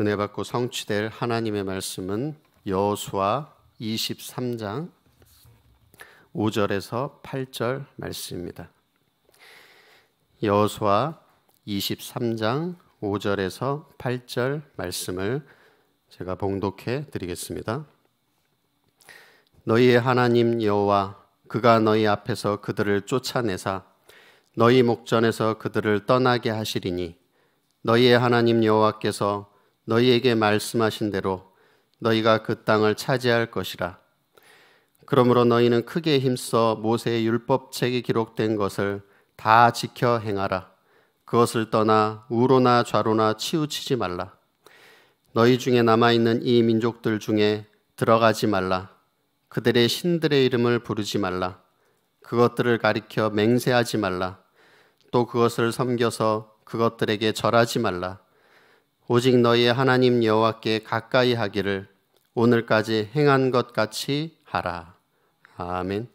은혜 받고 성취될 하나님의 말씀은 여수와 23장 5절에서 8절 말씀입니다. 여수와 23장 5절에서 8절 말씀을 제가 봉독해 드리겠습니다. 너희의 하나님 여호와 그가 너희 앞에서 그들을 쫓아내사 너희 목전에서 그들을 떠나게 하시리니 너희의 하나님 여호와께서 너희에게 말씀하신 대로 너희가 그 땅을 차지할 것이라. 그러므로 너희는 크게 힘써 모세의 율법책이 기록된 것을 다 지켜 행하라. 그것을 떠나 우로나 좌로나 치우치지 말라. 너희 중에 남아있는 이 민족들 중에 들어가지 말라. 그들의 신들의 이름을 부르지 말라. 그것들을 가리켜 맹세하지 말라. 또 그것을 섬겨서 그것들에게 절하지 말라. 오직 너희 하나님 여호와께 가까이 하기를 오늘까지 행한 것 같이 하라. 아멘.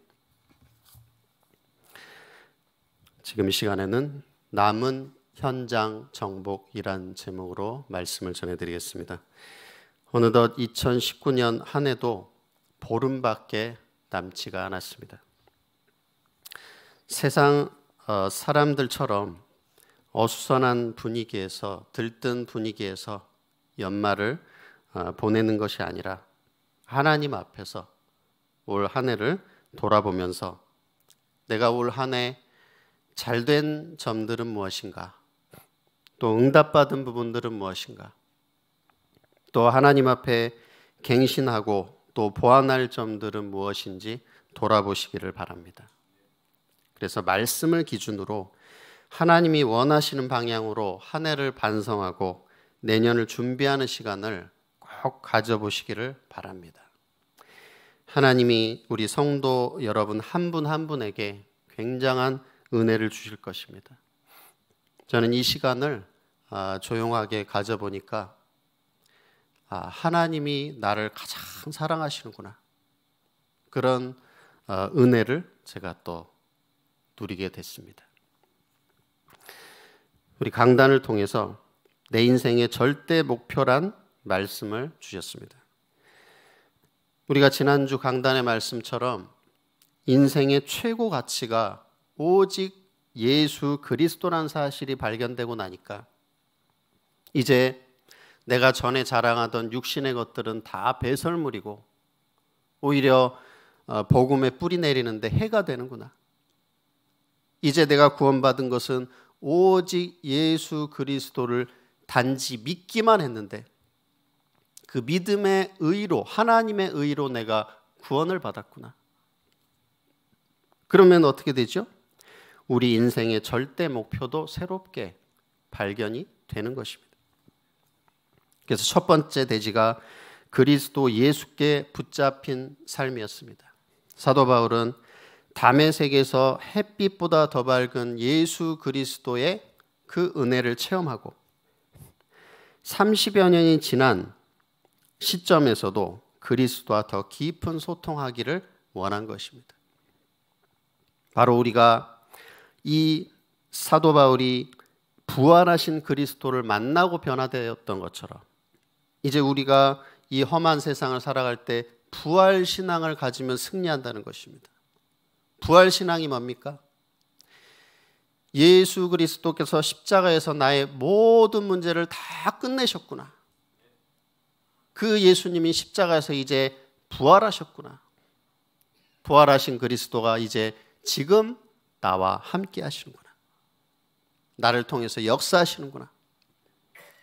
지금 이 시간에는 남은 현장 정복이란 제목으로 말씀을 전해드리겠습니다. 어느덧 2019년 한 해도 보름밖에 남지가 않았습니다. 세상 어, 사람들처럼 어수선한 분위기에서 들뜬 분위기에서 연말을 어, 보내는 것이 아니라 하나님 앞에서 올 한 해를 돌아보면서 내가 올 한 해 잘된 점들은 무엇인가? 또 응답받은 부분들은 무엇인가? 또 하나님 앞에 갱신하고 또 보완할 점들은 무엇인지 돌아보시기를 바랍니다. 그래서 말씀을 기준으로 하나님이 원하시는 방향으로 한 해를 반성하고 내년을 준비하는 시간을 꼭 가져보시기를 바랍니다. 하나님이 우리 성도 여러분 한 분한 한 분에게 굉장한 은혜를 주실 것입니다. 저는 이 시간을 아, 조용하게 가져보니까 아, 하나님이 나를 가장 사랑하시는구나. 그런 어, 은혜를 제가 또 누리게 됐습니다. 우리 강단을 통해서 내 인생의 절대 목표란 말씀을 주셨습니다. 우리가 지난주 강단의 말씀처럼 인생의 최고 가치가 오직 예수 그리스도란 사실이 발견되고 나니까 이제 내가 전에 자랑하던 육신의 것들은 다 배설물이고 오히려 어, 복음에 뿌리 내리는데 해가 되는구나. 이제 내가 구원받은 것은 오직 예수 그리스도를 단지 믿기만 했는데 그 믿음의 의로 하나님의 의로 내가 구원을 받았구나. 그러면 어떻게 되죠? 우리 인생의 절대 목표도 새롭게 발견이 되는 것입니다. 그래서 첫 번째 대지가 그리스도 예수께 붙잡힌 삶이었습니다. 사도 바울은 담의 세계에서 햇빛보다 더 밝은 예수 그리스도의 그 은혜를 체험하고 30여 년이 지난 시점에서도 그리스도와 더 깊은 소통하기를 원한 것입니다. 바로 우리가 이 사도 바울이 부활하신 그리스도를 만나고 변화되었던 것처럼 이제 우리가 이 험한 세상을 살아갈 때 부활 신앙을 가지면 승리한다는 것입니다. 부활신앙이 뭡니까? 예수 그리스도께서 십자가에서 나의 모든 문제를 다 끝내셨구나. 그 예수님이 십자가에서 이제 부활하셨구나. 부활하신 그리스도가 이제 지금 나와 함께 하시는구나. 나를 통해서 역사하시는구나.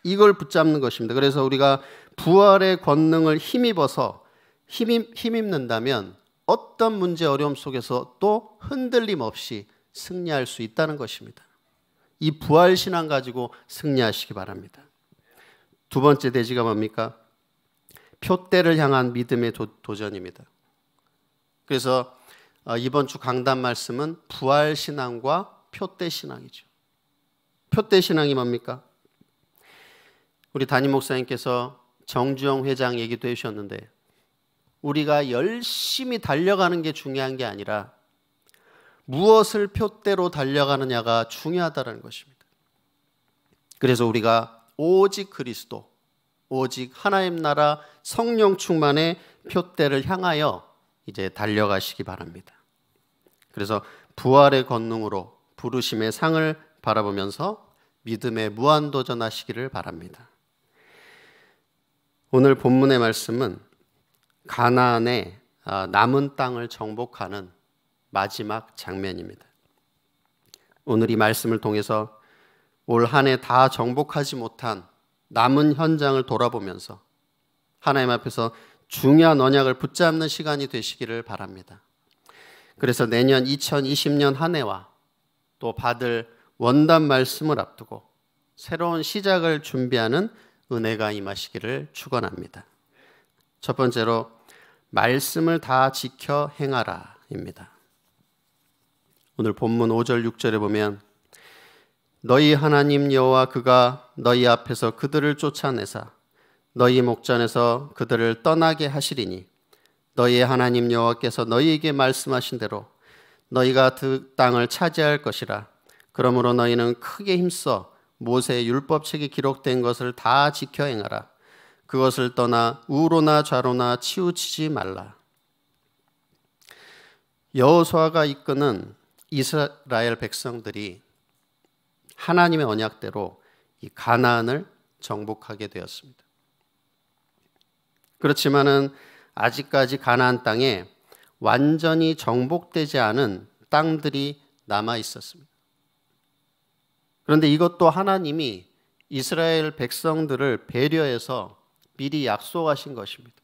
이걸 붙잡는 것입니다. 그래서 우리가 부활의 권능을 힘입어서 힘입, 힘입는다면 어떤 문제 어려움 속에서 또 흔들림 없이 승리할 수 있다는 것입니다. 이 부활 신앙 가지고 승리하시기 바랍니다. 두 번째 대지가 뭡니까? 표대를 향한 믿음의 도, 전입니다 그래서 어, 이번 주 강단 말씀은 부활 신앙과 표대 신앙이죠. 표대 신앙이 뭡니까? 우리 담임 목사님께서 정주영 회장 얘기도 해주셨는데 우리가 열심히 달려가는 게 중요한 게 아니라 무엇을 표대로 달려가느냐가 중요하다는 것입니다. 그래서 우리가 오직 그리스도, 오직 하나님 나라 성령 충만의 표대를 향하여 이제 달려가시기 바랍니다. 그래서 부활의 권능으로 부르심의 상을 바라보면서 믿음의 무한 도전하시기를 바랍니다. 오늘 본문의 말씀은 가나안의 어, 남은 땅을 정복하는 마지막 장면입니다. 오늘 이 말씀을 통해서 올한해다 정복하지 못한 남은 현장을 돌아보면서 하나님 앞에서 중요한 언약을 붙잡는 시간이 되시기를 바랍니다. 그래서 내년 2020년 한 해와 또 받을 원단 말씀을 앞두고 새로운 시작을 준비하는 은혜가 임하시기를 축원합니다. 첫 번째로 말씀을 다 지켜 행하라입니다. 오늘 본문 5절 6절에 보면 너희 하나님 여호와 그가 너희 앞에서 그들을 쫓아내사 너희 목전에서 그들을 떠나게 하시리니 너희 하나님 여호와께서 너희에게 말씀하신 대로 너희가 그 땅을 차지할 것이라 그러므로 너희는 크게 힘써 모세의 율법책에 기록된 것을 다 지켜 행하라 그것을 떠나 우로나 좌로나 치우치지 말라. 여호수아가 이끄는 이스라엘 백성들이 하나님의 언약대로 이 가나안을 정복하게 되었습니다. 그렇지만은 아직까지 가나안 땅에 완전히 정복되지 않은 땅들이 남아 있었습니다. 그런데 이것도 하나님이 이스라엘 백성들을 배려해서 미리 약속하신 것입니다.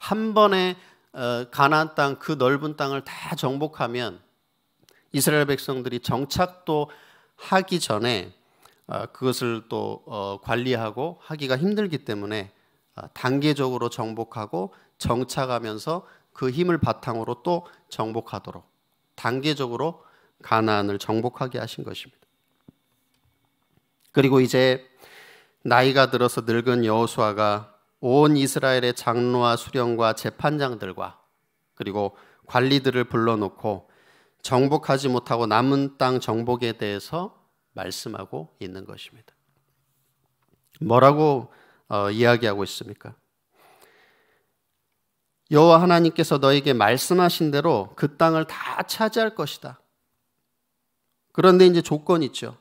한 번에 어, 가나안 땅 그 넓은 땅을 다 정복하면 이스라엘 백성들이 정착도 하기 전에 어, 그것을 또 어, 관리하고 하기가 힘들기 때문에 단계적으로 정복하고 정착하면서 그 힘을 바탕으로 또 정복하도록 단계적으로 가나안을 정복하게 하신 것입니다. 그리고 이제 나이가 들어서 늙은 여호수아가 온 이스라엘의 장로와 수령과 재판장들과 그리고 관리들을 불러놓고 정복하지 못하고 남은 땅 정복에 대해서 말씀하고 있는 것입니다. 뭐라고 어, 이야기하고 있습니까? 여호와 하나님께서 너에게 말씀하신 대로 그 땅을 다 차지할 것이다. 그런데 이제 조건 있죠.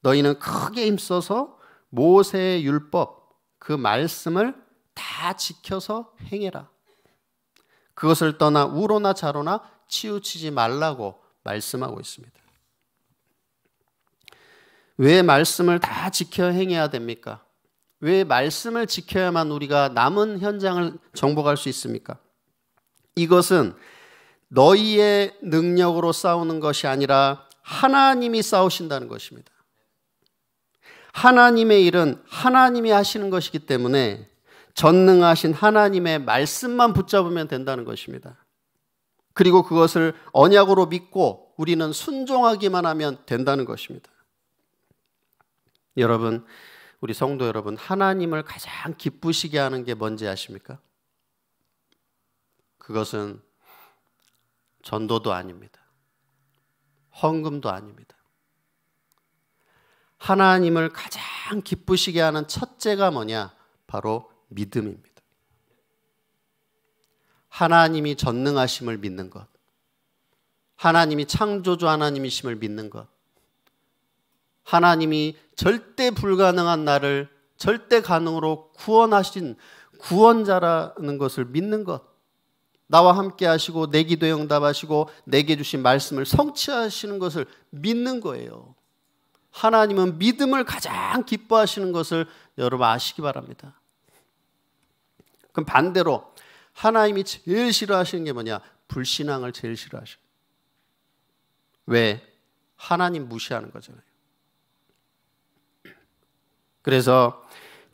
너희는 크게 힘써서 모세의 율법 그 말씀을 다 지켜서 행해라. 그것을 떠나 우로나 자로나 치우치지 말라고 말씀하고 있습니다. 왜 말씀을 다 지켜 행해야 됩니까? 왜 말씀을 지켜야만 우리가 남은 현장을 정복할 수 있습니까? 이것은 너희의 능력으로 싸우는 것이 아니라 하나님이 싸우신다는 것입니다. 하나님의 일은 하나님이 하시는 것이기 때문에 전능하신 하나님의 말씀만 붙잡으면 된다는 것입니다. 그리고 그것을 언약으로 믿고 우리는 순종하기만 하면 된다는 것입니다. 여러분, 우리 성도 여러분, 하나님을 가장 기쁘시게 하는 게 뭔지 아십니까? 그것은 전도도 아닙니다. 헌금도 아닙니다. 하나님을 가장 기쁘시게 하는 첫째가 뭐냐? 바로 믿음입니다. 하나님이 전능하심을 믿는 것. 하나님이 창조주 하나님이심을 믿는 것. 하나님이 절대 불가능한 나를 절대 가능으로 구원하신 구원자라는 것을 믿는 것. 나와 함께 하시고 내 기도에 응답하시고 내게 주신 말씀을 성취하시는 것을 믿는 거예요. 하나님은 믿음을 가장 기뻐하시는 것을 여러분 아시기 바랍니다. 그럼 반대로 하나님이 제일 싫어하시는 게 뭐냐? 불신앙을 제일 싫어하셔 왜? 하나님 무시하는 거잖아요. 그래서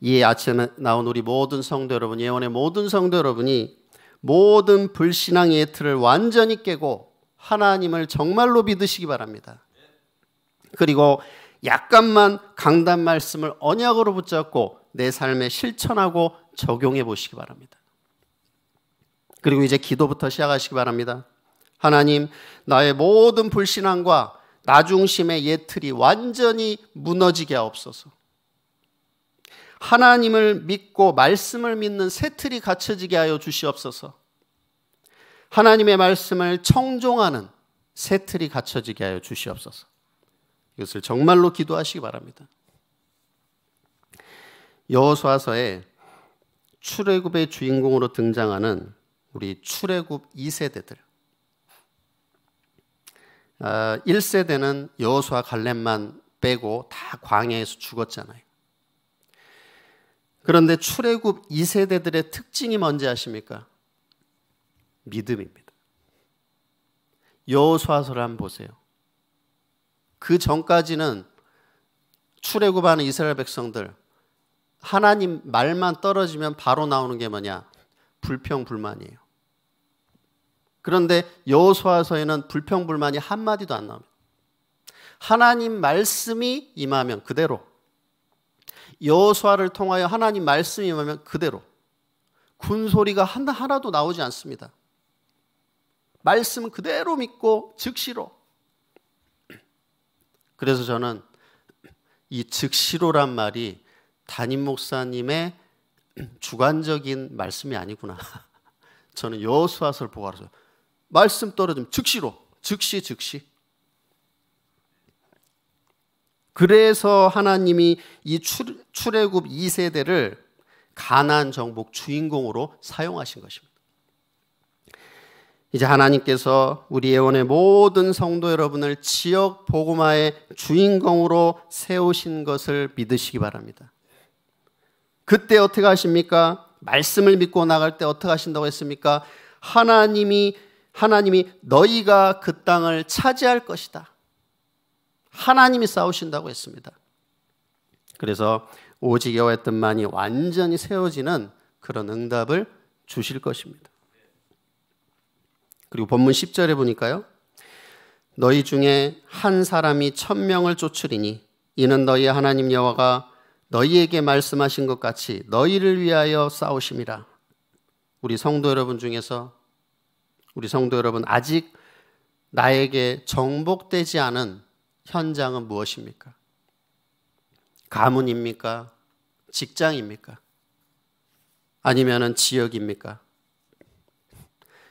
이 아침에 나온 우리 모든 성도 여러분, 예원의 모든 성도 여러분이 모든 불신앙의 틀을 완전히 깨고 하나님을 정말로 믿으시기 바랍니다. 그리고 약간만 강단 말씀을 언약으로 붙잡고 내 삶에 실천하고 적용해 보시기 바랍니다. 그리고 이제 기도부터 시작하시기 바랍니다. 하나님, 나의 모든 불신앙과 나중심의 예틀이 완전히 무너지게 하옵소서. 하나님을 믿고 말씀을 믿는 새 틀이 갖춰지게 하여 주시옵소서. 하나님의 말씀을 청종하는 새 틀이 갖춰지게 하여 주시옵소서. 이것을 정말로 기도하시기 바랍니다. 여호수아서에 출애굽의 주인공으로 등장하는 우리 출애굽 2세대들. 1세대는 아, 여호수아 갈렙만 빼고 다 광야에서 죽었잖아요. 그런데 출애굽 2세대들의 특징이 뭔지 아십니까? 믿음입니다. 여호수아서를 한번 보세요. 그 전까지는 출애굽하는 이스라엘 백성들 하나님 말만 떨어지면 바로 나오는 게 뭐냐? 불평 불만이에요. 그런데 여호수아서에는 불평 불만이 한 마디도 안 나옵니다. 하나님 말씀이 임하면 그대로 여호수아를 통하여 하나님 말씀이 임하면 그대로 군소리가 하나, 하나도 나오지 않습니다. 말씀 그대로 믿고 즉시로 그래서 저는 이 즉시로란 말이 담임 목사님의 주관적인 말씀이 아니구나. 저는 여수아서를 보고 알았어 말씀 떨어지면 즉시로, 즉시, 즉시. 그래서 하나님이 이 출애굽 2세대를 가난 정복 주인공으로 사용하신 것입니다. 이제 하나님께서 우리 예원의 모든 성도 여러분을 지역 보고마의 주인공으로 세우신 것을 믿으시기 바랍니다. 그때 어떻게 하십니까? 말씀을 믿고 나갈 때 어떻게 하신다고 했습니까? 하나님이 하나님이 너희가 그 땅을 차지할 것이다. 하나님이 싸우신다고 했습니다. 그래서 오직 여호와의 뜻만이 완전히 세워지는 그런 응답을 주실 것입니다. 그리고 본문 10절에 보니까요. 너희 중에 한 사람이 천명을 쫓으리니 이는 너희 하나님 여호와가 너희에게 말씀하신 것 같이 너희를 위하여 싸우심이라. 우리 성도 여러분 중에서 우리 성도 여러분 아직 나에게 정복되지 않은 현장은 무엇입니까? 가문입니까? 직장입니까? 아니면은 지역입니까?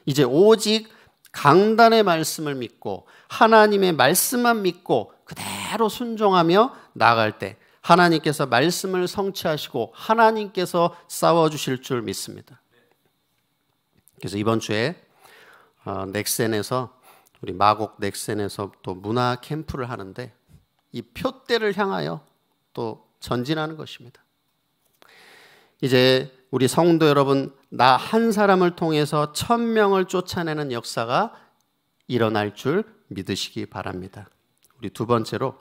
이제 오직 강단의 말씀을 믿고 하나님의 말씀만 믿고 그대로 순종하며 나갈 때 하나님께서 말씀을 성취하시고 하나님께서 싸워 주실 줄 믿습니다. 그래서 이번 주에 어, 넥센에서 우리 마곡 넥센에서 또 문화 캠프를 하는데 이 표대를 향하여 또 전진하는 것입니다. 이제 우리 성도 여러분, 나 한 사람을 통해서 천 명을 쫓아내는 역사가 일어날 줄 믿으시기 바랍니다. 우리 두 번째로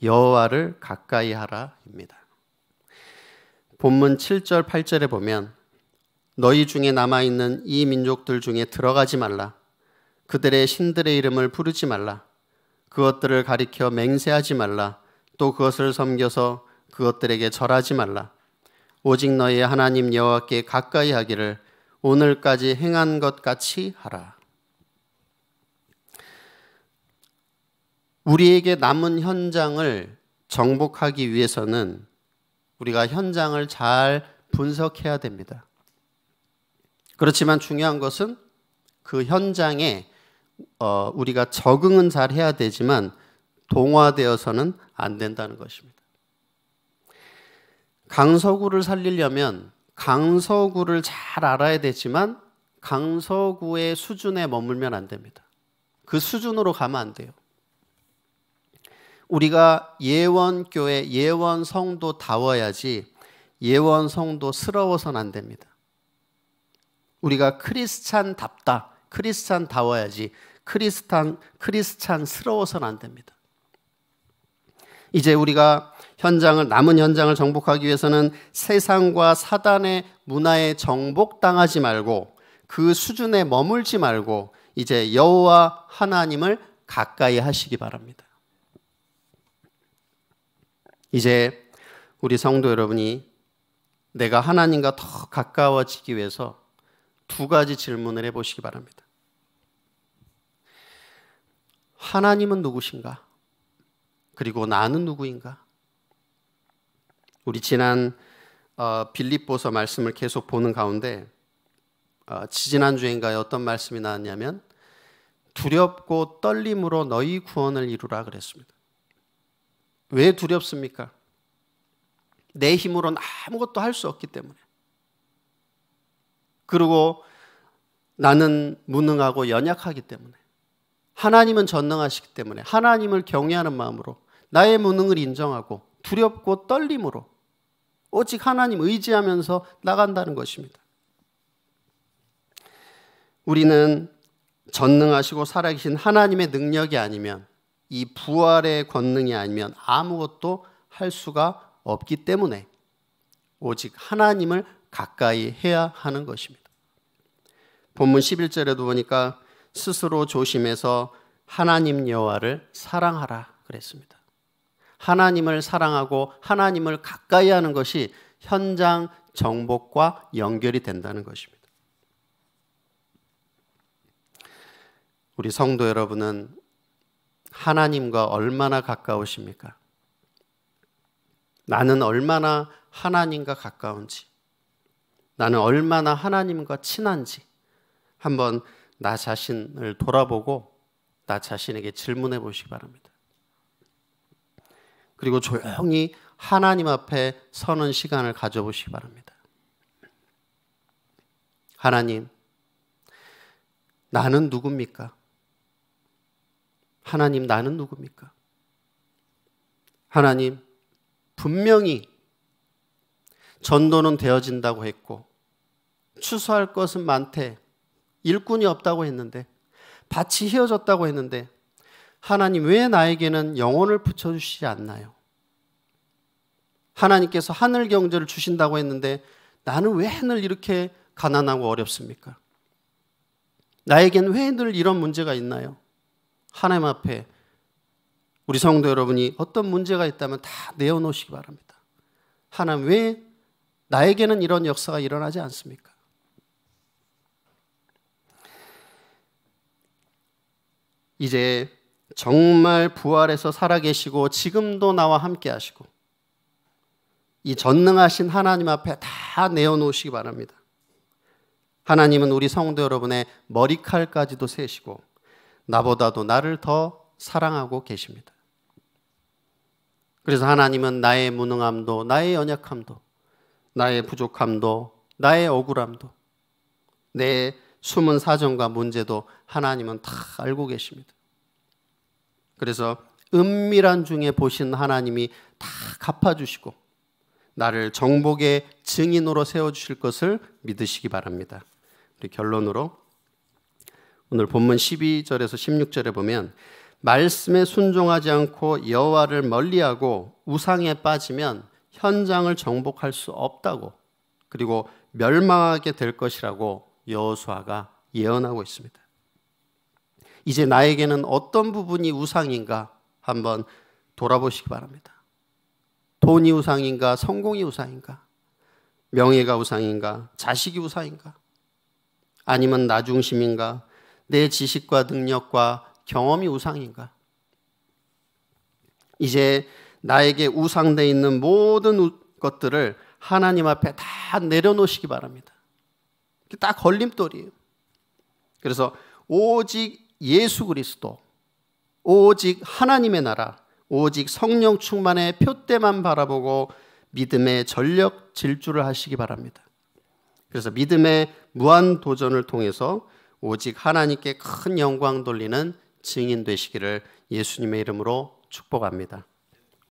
여호와를 가까이 하라입니다. 본문 7절 8절에 보면 너희 중에 남아 있는 이 민족들 중에 들어가지 말라. 그들의 신들의 이름을 부르지 말라. 그것들을 가리켜 맹세하지 말라. 또 그것을 섬겨서 그것들에게 절하지 말라. 오직 너희 하나님 여호와께 가까이 하기를 오늘까지 행한 것 같이 하라. 우리에게 남은 현장을 정복하기 위해서는 우리가 현장을 잘 분석해야 됩니다. 그렇지만 중요한 것은 그 현장에 어, 우리가 적응은 잘 해야 되지만 동화되어서는 안 된다는 것입니다. 강서구를 살리려면 강서구를 잘 알아야 되지만 강서구의 수준에 머물면 안 됩니다. 그 수준으로 가면 안 돼요. 우리가 예원교회, 예원성도 다워야지 예원성도 스러워선 안 됩니다. 우리가 크리스찬답다, 크리스찬다워야지 크리스찬, 크리스찬스러워선 안 됩니다. 이제 우리가 현장을 남은 현장을 정복하기 위해서는 세상과 사단의 문화에 정복당하지 말고 그 수준에 머물지 말고 이제 여호와 하나님을 가까이 하시기 바랍니다. 이제 우리 성도 여러분이 내가 하나님과 더 가까워지기 위해서 두 가지 질문을 해 보시기 바랍니다. 하나님은 누구신가? 그리고 나는 누구인가? 우리 지난 어, 빌립보서 말씀을 계속 보는 가운데 어, 지난 주인가에 어떤 말씀이 나왔냐면 두렵고 떨림으로 너희 구원을 이루라 그랬습니다. 왜 두렵습니까? 내 힘으로는 아무것도 할 수 없기 때문에. 그리고 나는 무능하고 연약하기 때문에. 하나님은 전능하시기 때문에 하나님을 경외하는 마음으로 나의 무능을 인정하고 두렵고 떨림으로 오직 하나님 의지하면서 나간다는 것입니다. 우리는 전능하시고 살아계신 하나님의 능력이 아니면 이 부활의 권능이 아니면 아무것도 할 수가 없기 때문에 오직 하나님을 가까이 해야 하는 것입니다. 본문 11절에도 보니까 스스로 조심해서 하나님 여호와를 사랑하라 그랬습니다. 하나님을 사랑하고 하나님을 가까이 하는 것이 현장 정복과 연결이 된다는 것입니다. 우리 성도 여러분은 하나님과 얼마나 가까우십니까? 나는 얼마나 하나님과 가까운지, 나는 얼마나 하나님과 친한지 한번 나 자신을 돌아보고 나 자신에게 질문해 보시기 바랍니다. 그리고 조용히 하나님 앞에 서는 시간을 가져보시기 바랍니다. 하나님, 나는 누굽니까? 하나님, 나는 누굽니까? 하나님, 분명히 전도는 되어진다고 했고, 추수할 것은 많대, 일꾼이 없다고 했는데, 밭이 휘어졌다고 했는데, 하나님 왜 나에게는 영혼을 붙여주시지 않나요? 하나님께서 하늘 경제를 주신다고 했는데 나는 왜 늘 이렇게 가난하고 어렵습니까? 나에겐 왜 늘 이런 문제가 있나요? 하나님 앞에 우리 성도 여러분이 어떤 문제가 있다면 다 내어놓으시기 바랍니다. 하나님 왜 나에게는 이런 역사가 일어나지 않습니까? 이제 정말 부활해서 살아계시고 지금도 나와 함께 하시고 이 전능하신 하나님 앞에 다 내어놓으시기 바랍니다. 하나님은 우리 성도 여러분의 머리칼까지도 세시고 나보다도 나를 더 사랑하고 계십니다. 그래서 하나님은 나의 무능함도 나의 연약함도 나의 부족함도 나의 억울함도 내 숨은 사정과 문제도 하나님은 다 알고 계십니다. 그래서 은밀한 중에 보신 하나님이 다 갚아주시고 나를 정복의 증인으로 세워주실 것을 믿으시기 바랍니다. 우리 결론으로 오늘 본문 12절에서 16절에 보면 말씀에 순종하지 않고 여와를 멀리하고 우상에 빠지면 현장을 정복할 수 없다고 그리고 멸망하게 될 것이라고 여호수아가 예언하고 있습니다. 이제 나에게는 어떤 부분이 우상인가 한번 돌아보시기 바랍니다. 돈이 우상인가? 성공이 우상인가? 명예가 우상인가? 자식이 우상인가? 아니면 나 중심인가? 내 지식과 능력과 경험이 우상인가? 이제 나에게 우상돼 있는 모든 것들을 하나님 앞에 다 내려놓으시기 바랍니다. 딱 걸림돌이에요. 그래서 오직 예수 그리스도, 오직 하나님의 나라, 오직 성령 충만의 표대만 바라보고 믿음의 전력 질주를 하시기 바랍니다. 그래서 믿음의 무한 도전을 통해서 오직 하나님께 큰 영광 돌리는 증인 되시기를 예수님의 이름으로 축복합니다.